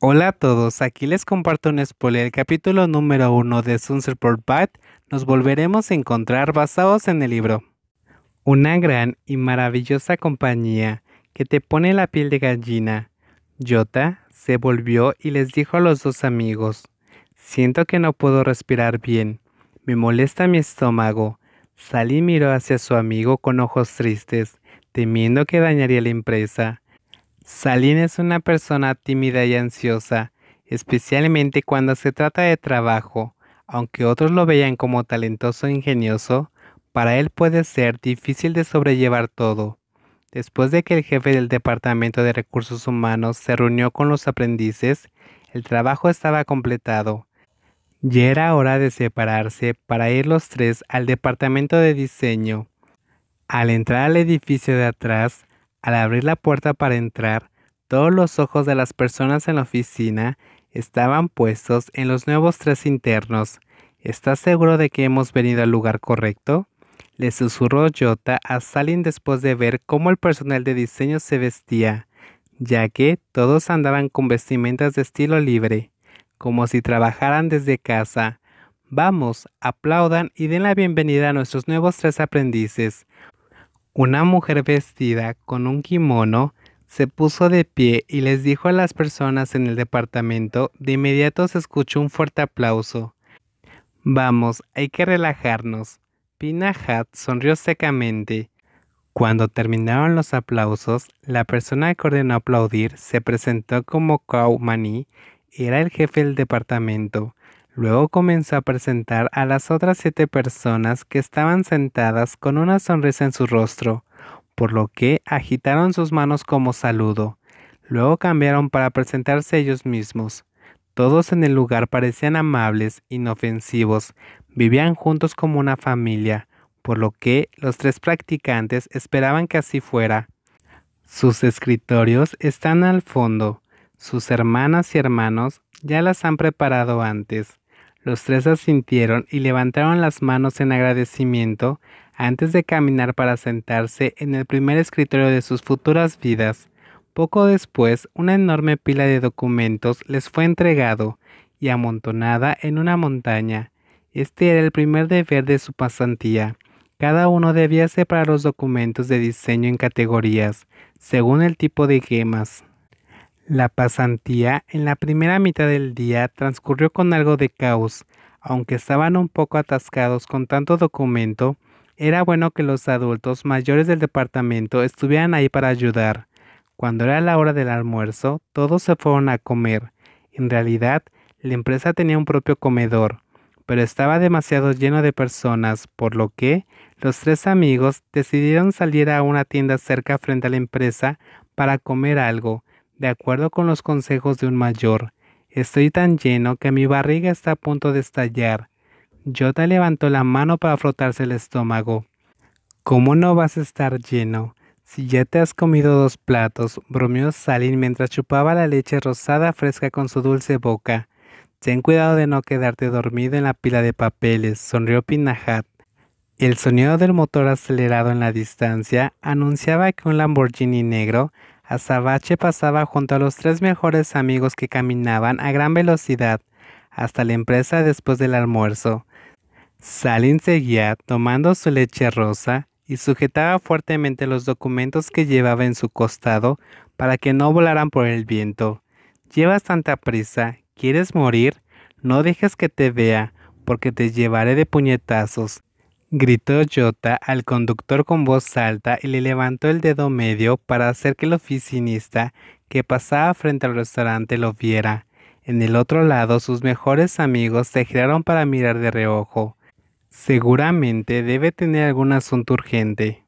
Hola a todos, aquí les comparto un spoiler del capítulo número 1 de Sun Pad. Nos volveremos a encontrar basados en el libro. Una gran y maravillosa compañía que te pone la piel de gallina. Jota se volvió y les dijo a los dos amigos, siento que no puedo respirar bien, me molesta mi estómago. Sally miró hacia su amigo con ojos tristes, temiendo que dañaría la empresa. Salina es una persona tímida y ansiosa, especialmente cuando se trata de trabajo. Aunque otros lo vean como talentoso e ingenioso, para él puede ser difícil de sobrellevar todo. Después de que el jefe del Departamento de Recursos Humanos se reunió con los aprendices, el trabajo estaba completado. Ya era hora de separarse para ir los tres al departamento de diseño. Al entrar al edificio de atrás, al abrir la puerta para entrar, todos los ojos de las personas en la oficina estaban puestos en los nuevos tres internos. ¿Estás seguro de que hemos venido al lugar correcto? Le susurró Jota a Salin después de ver cómo el personal de diseño se vestía, ya que todos andaban con vestimentas de estilo libre, como si trabajaran desde casa. Vamos, aplaudan y den la bienvenida a nuestros nuevos tres aprendices. Una mujer vestida con un kimono se puso de pie y les dijo a las personas en el departamento, de inmediato se escuchó un fuerte aplauso. Vamos, hay que relajarnos. Pina sonrió secamente. Cuando terminaron los aplausos, la persona que ordenó aplaudir se presentó como Kau Mani, era el jefe del departamento. Luego comenzó a presentar a las otras siete personas que estaban sentadas con una sonrisa en su rostro, por lo que agitaron sus manos como saludo. Luego cambiaron para presentarse ellos mismos. Todos en el lugar parecían amables, inofensivos, vivían juntos como una familia, por lo que los tres practicantes esperaban que así fuera. Sus escritorios están al fondo. Sus hermanas y hermanos ya las han preparado antes. Los tres asintieron y levantaron las manos en agradecimiento antes de caminar para sentarse en el primer escritorio de sus futuras vidas. Poco después, una enorme pila de documentos les fue entregado y amontonada en una montaña. Este era el primer deber de su pasantía. Cada uno debía separar los documentos de diseño en categorías, según el tipo de gemas. La pasantía en la primera mitad del día transcurrió con algo de caos. Aunque estaban un poco atascados con tanto documento, era bueno que los adultos mayores del departamento estuvieran ahí para ayudar. Cuando era la hora del almuerzo, todos se fueron a comer. En realidad, la empresa tenía un propio comedor, pero estaba demasiado lleno de personas, por lo que los tres amigos decidieron salir a una tienda cerca frente a la empresa para comer algo de acuerdo con los consejos de un mayor. Estoy tan lleno que mi barriga está a punto de estallar. Jota levantó la mano para frotarse el estómago. ¿Cómo no vas a estar lleno? Si ya te has comido dos platos, bromeó Salin mientras chupaba la leche rosada fresca con su dulce boca. Ten cuidado de no quedarte dormido en la pila de papeles, sonrió Pinajat. El sonido del motor acelerado en la distancia anunciaba que un Lamborghini negro Azabache pasaba junto a los tres mejores amigos que caminaban a gran velocidad hasta la empresa después del almuerzo. Salin seguía tomando su leche rosa y sujetaba fuertemente los documentos que llevaba en su costado para que no volaran por el viento. Llevas tanta prisa, ¿quieres morir? No dejes que te vea, porque te llevaré de puñetazos gritó Jota al conductor con voz alta y le levantó el dedo medio para hacer que el oficinista que pasaba frente al restaurante lo viera. En el otro lado, sus mejores amigos se giraron para mirar de reojo. Seguramente debe tener algún asunto urgente.